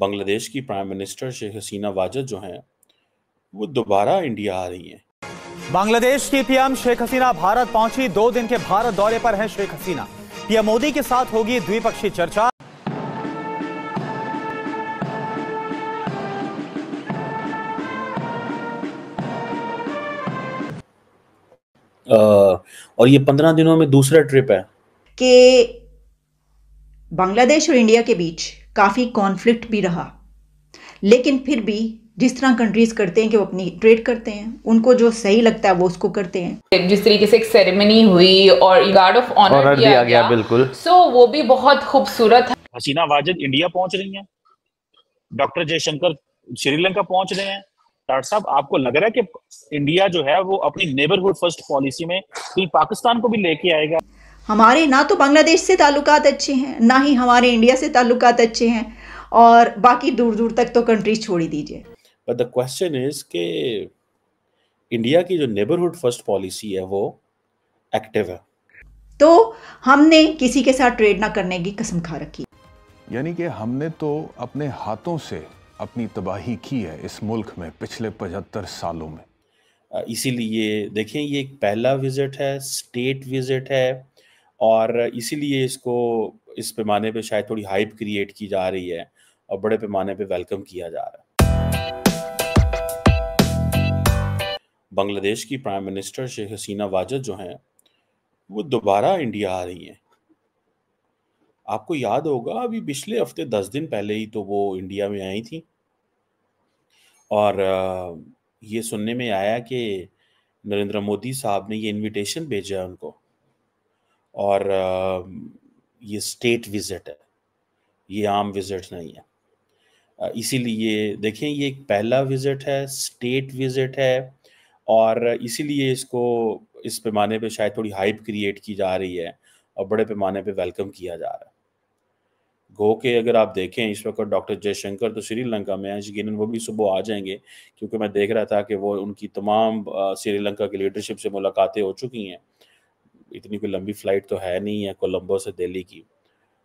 बांग्लादेश की prime minister Sheikh Hasina Wajed जो हैं वो दोबारा इंडिया आ रही हैं बांग्लादेश की पीएम शेख हसीना भारत पहुंची दो दिन के भारत दौरे पर हैं शेख हसीना पीएम मोदी के साथ होगी द्विपक्षीय चर्चा आ, और ये पंद्रह दिनों में दूसरा ट्रिप है कि बांग्लादेश और इंडिया के बीच काफ़ी कॉन्फ्लिक्ट भी रहा लेकिन फिर भी जिस तरह कंट्रीज करते हैं कि वो अपनी ट्रेड करते हैं उनको जो सही लगता है वो उसको करते हैं जिस तरीके से एक सेरेमनी हुई और गार्ड ऑफ ऑनर दिया गया, गया बिल्कुल सो so, वो भी बहुत खूबसूरत है हसीना वाजिद इंडिया पहुंच रही हैं डॉक्टर जयशंकर श्रीलंका पहुंच रहे हैं डॉक्टर साहब आपको लग रहा है कि इंडिया जो है वो अपनी नेबरहुड फर्स्ट पॉलिसी में पाकिस्तान को भी लेके आएगा हमारे ना तो बांग्लादेश से ताल्लुकात अच्छे हैं ना ही हमारे इंडिया से ताल्लुकात अच्छे हैं और बाकी दूर दूर तक तो कंट्री छोड़ ही दीजिए बट द क्वेश्चन इज के इंडिया की जो नेबरहुड फर्स्ट पॉलिसी है वो एक्टिव है तो हमने किसी के साथ ट्रेड ना करने की कसम खा रखी यानी कि हमने तो अपने हाथों से अपनी तबाही की है इस मुल्क में पिछले पचहत्तर सालों में इसीलिए देखें ये पहला विजिट है स्टेट विजिट है और इसीलिए इसको इस पैमाने पे शायद थोड़ी हाइप क्रिएट की जा रही है और बड़े पैमाने पे वेलकम किया जा रहा है बांग्लादेश की प्राइम मिनिस्टर शेख हसीना वाजद जो हैं वो दोबारा इंडिया आ रही हैं आपको याद होगा अभी पिछले हफ्ते दस दिन पहले ही तो वो इंडिया में आई थी और ये सुनने में आया कि नरेंद्र मोदी साहब ने ये इनविटेशन भेजा है उनको और ये स्टेट विजिट है ये आम विजिट नहीं है इसीलिए देखें ये एक पहला विजिट है स्टेट विजिट है और इसीलिए इसको इस पैमाने पे शायद थोड़ी हाइप क्रिएट की जा रही है और बड़े पैमाने पे वेलकम किया जा रहा है गो के अगर आप देखें इस वक्त डॉक्टर जयशंकर तो श्रीलंका में हैं यकीन वो भी सुबह आ जाएंगे क्योंकि मैं देख रहा था कि वो उनकी तमाम श्रीलंका की लीडरशिप से मुलाकातें हो चुकी हैं इतनी कोई लंबी फ्लाइट तो है नहीं है कोलंबो से दिल्ली की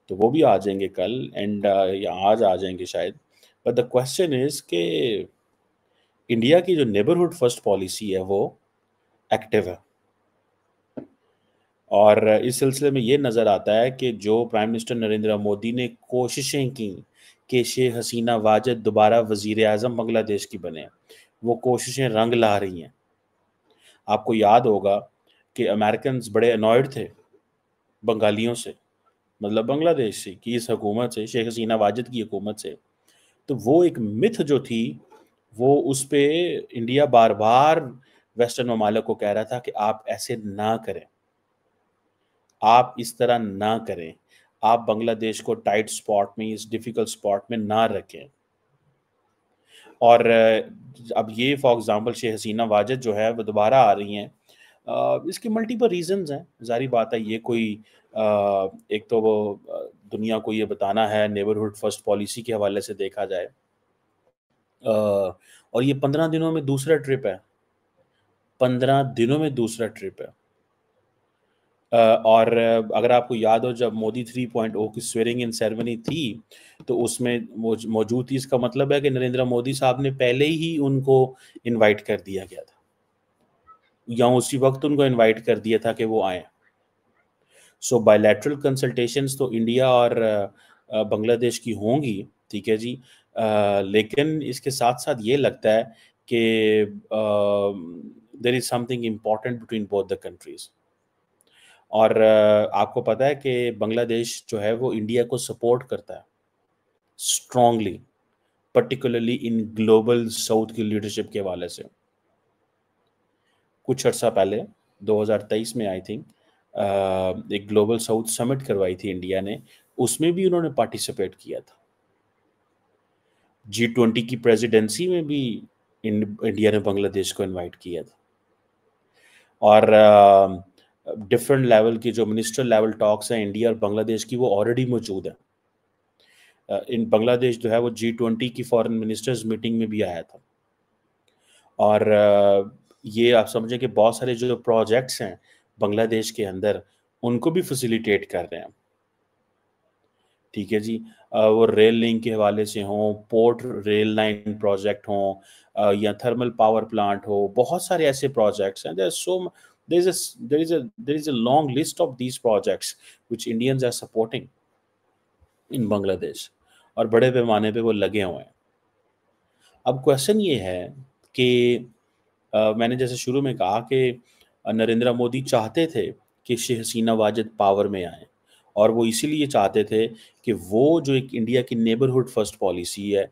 तो वो भी आ जाएंगे कल एंड uh, या आज आ जाएंगे शायद बट द क्वेश्चन इज के इंडिया की जो नेबरहुड फर्स्ट पॉलिसी है वो एक्टिव है और इस सिलसिले में ये नज़र आता है कि जो प्राइम मिनिस्टर नरेंद्र मोदी ने कोशिशें की कि शेख हसीना वाजद दोबारा वजीर अजम बांग्लादेश की बने वो कोशिशें रंग ला रही हैं आपको याद होगा कि अमेरिकन बड़े अनॉयड थे बंगालियों से मतलब बांग्लादेश से कि इस हकूमत से शेख हसीना वाजिद की हकूमत से तो वो एक मिथ जो थी वो उस पर इंडिया बार बार वेस्टर्न ममालक को कह रहा था कि आप ऐसे ना करें आप इस तरह ना करें आप बांग्लादेश को टाइट स्पॉट में इस डिफ़िकल्ट स्पॉट में ना रखें और अब ये फॉर एग्ज़ाम्पल शेख हसीना वाजिद जो है वो दोबारा आ रही हैं इसके मल्टीपल रीजंस हैं जारी बात है ये कोई एक तो वो दुनिया को ये बताना है नेबरहुड फर्स्ट पॉलिसी के हवाले से देखा जाए और ये पंद्रह दिनों में दूसरा ट्रिप है पंद्रह दिनों में दूसरा ट्रिप है और अगर आपको याद हो जब मोदी थ्री पॉइंट ओ की स्वेरिंग इन सेरेमनी थी तो उसमें मौजूद थी इसका मतलब है कि नरेंद्र मोदी साहब ने पहले ही उनको इनवाइट कर दिया गया था या उसी वक्त उनको इनवाइट कर दिया था कि वो आए सो बायलैटरल कंसल्टेशन तो इंडिया और बांग्लादेश की होंगी ठीक है जी आ, लेकिन इसके साथ साथ ये लगता है कि there is something important between both the countries और आपको पता है कि बांग्लादेश जो है वो इंडिया को सपोर्ट करता है strongly particularly in global south की लीडरशिप के हवाले से कुछ अर्सा पहले 2023 में आई थिंक एक ग्लोबल साउथ समिट करवाई थी इंडिया ने उसमें भी उन्होंने पार्टिसिपेट किया था जी ट्वेंटी की प्रेसिडेंसी में भी इंडिया ने बांग्लादेश को इनवाइट किया था और डिफरेंट uh, लेवल की जो मिनिस्टर लेवल टॉक्स हैं इंडिया और बांग्लादेश की वो ऑलरेडी मौजूद है uh, इन बांग्लादेश जो है वो जी ट्वेंटी की फॉरेन मिनिस्टर्स मीटिंग में भी आया था और uh, ये आप समझें कि बहुत सारे जो प्रोजेक्ट्स हैं बांग्लादेश के अंदर उनको भी फैसिलिटेट कर रहे हैं ठीक है जी वो रेल लिंक के हवाले से हों पोर्ट रेल लाइन प्रोजेक्ट हों या थर्मल पावर प्लांट हो बहुत सारे ऐसे प्रोजेक्ट्स हैं there so there is there is there is a long list of these projects which Indians are supporting in Bangladesh और बड़े पैमाने पे वो लगे हुए हैं अब क्वेश्चन ये है कि मैंने जैसे शुरू में कहा कि नरेंद्र मोदी चाहते थे कि शेख हसीना वाजिद पावर में आए और वो इसीलिए चाहते थे कि वो जो एक इंडिया की नेबरहुड फर्स्ट पॉलिसी है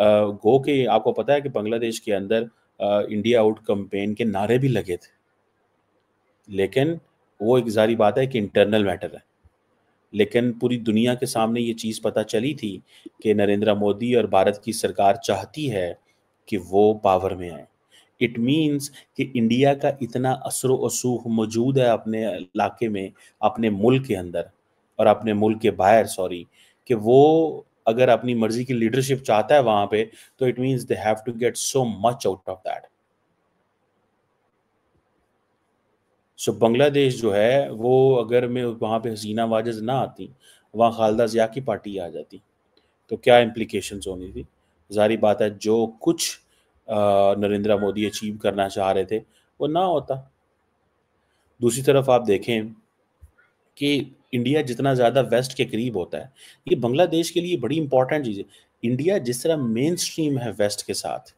गो के आपको पता है कि बांग्लादेश के अंदर इंडिया आउट कंपेन के नारे भी लगे थे लेकिन वो एक जारी बात है कि इंटरनल मैटर है लेकिन पूरी दुनिया के सामने ये चीज़ पता चली थी कि नरेंद्र मोदी और भारत की सरकार चाहती है कि वो पावर में आए इट मीन्स कि इंडिया का इतना असर वसूख मौजूद है अपने इलाके में अपने मुल्क के अंदर और अपने मुल्क के बाहर सॉरी कि वो अगर अपनी मर्जी की लीडरशिप चाहता है वहां पे तो it means they have to get so much out of that so Bangladesh जो है वो अगर मैं वहाँ पे हसीना वाजज ना आती वहाँ खालदा जिया की पार्टी आ जाती तो क्या इम्प्लीकेशन होनी थी जारी बात है जो कुछ नरेंद्र मोदी अचीव करना चाह रहे थे वो ना होता दूसरी तरफ आप देखें कि इंडिया जितना ज़्यादा वेस्ट के करीब होता है ये बांग्लादेश के लिए बड़ी इंपॉर्टेंट चीज़ है इंडिया जिस तरह मेन स्ट्रीम है वेस्ट के साथ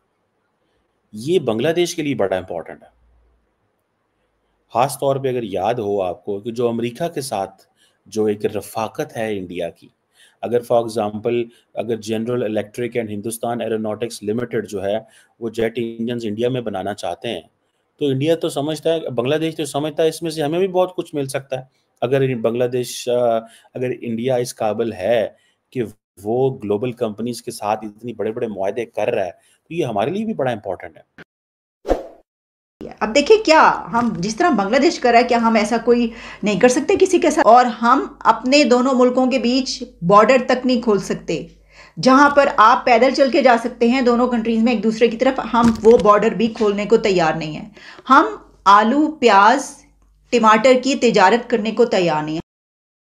ये बांग्लादेश के लिए बड़ा इंपॉर्टेंट है ख़ास तौर पे अगर याद हो आपको कि जो अमेरिका के साथ जो एक रफाकत है इंडिया की अगर फॉर एग्जांपल अगर General Electric and Hindustan Aeronautics Limited जो है वो जेट इंजन इंडिया में बनाना चाहते हैं तो इंडिया तो समझता है बांग्लादेश तो समझता है इसमें से हमें भी बहुत कुछ मिल सकता है अगर बांग्लादेश अगर इंडिया इस काबिल है कि वो ग्लोबल कंपनीज के साथ इतनी बड़े बड़े माहदे कर रहा है तो ये हमारे लिए भी बड़ा इंपॉर्टेंट है अब देखिए क्या हम जिस तरह बांग्लादेश कर रहा है क्या हम ऐसा कोई नहीं कर सकते किसी के साथ और हम अपने दोनों मुल्कों के बीच बॉर्डर तक नहीं खोल सकते जहां पर आप पैदल चल के जा सकते हैं दोनों कंट्रीज में एक दूसरे की तरफ हम वो बॉर्डर भी खोलने को तैयार नहीं है हम आलू प्याज टमाटर की तजारत करने को तैयार नहीं है